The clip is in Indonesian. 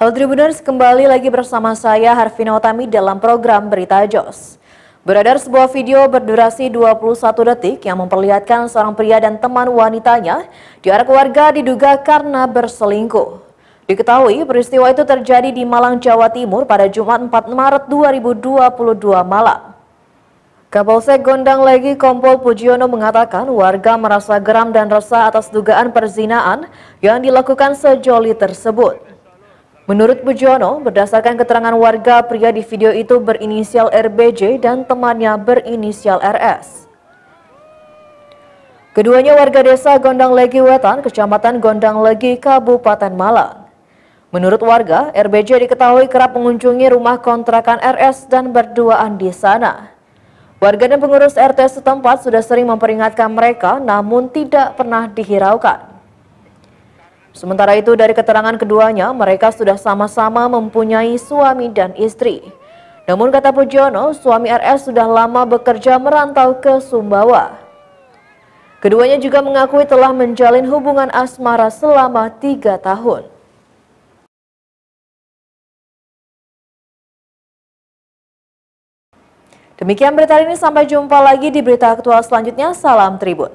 Halo Tribuners, kembali lagi bersama saya Harvino Tami dalam program Berita Jos. Beredar sebuah video berdurasi 21 detik yang memperlihatkan seorang pria dan teman wanitanya diarak warga diduga karena berselingkuh. Diketahui peristiwa itu terjadi di Malang, Jawa Timur pada Jumat 4 Maret 2022 malam. Kapolsek Gondang Legi Kompol Pujiono mengatakan warga merasa geram dan resah atas dugaan perzinaan yang dilakukan sejoli tersebut. Menurut Bujono, berdasarkan keterangan warga, pria di video itu berinisial RBJ dan temannya berinisial RS. Keduanya warga desa Gondang Legi Wetan, Kecamatan Gondang Legi, Kabupaten Malang. Menurut warga, RBJ diketahui kerap mengunjungi rumah kontrakan RS dan berduaan di sana. Warga dan pengurus RT setempat sudah sering memperingatkan mereka namun tidak pernah dihiraukan. Sementara itu dari keterangan keduanya, mereka sudah sama-sama mempunyai suami dan istri. Namun kata Pujono, suami RS sudah lama bekerja merantau ke Sumbawa. Keduanya juga mengakui telah menjalin hubungan asmara selama tiga tahun. Demikian berita ini, sampai jumpa lagi di berita aktual selanjutnya. Salam Tribun.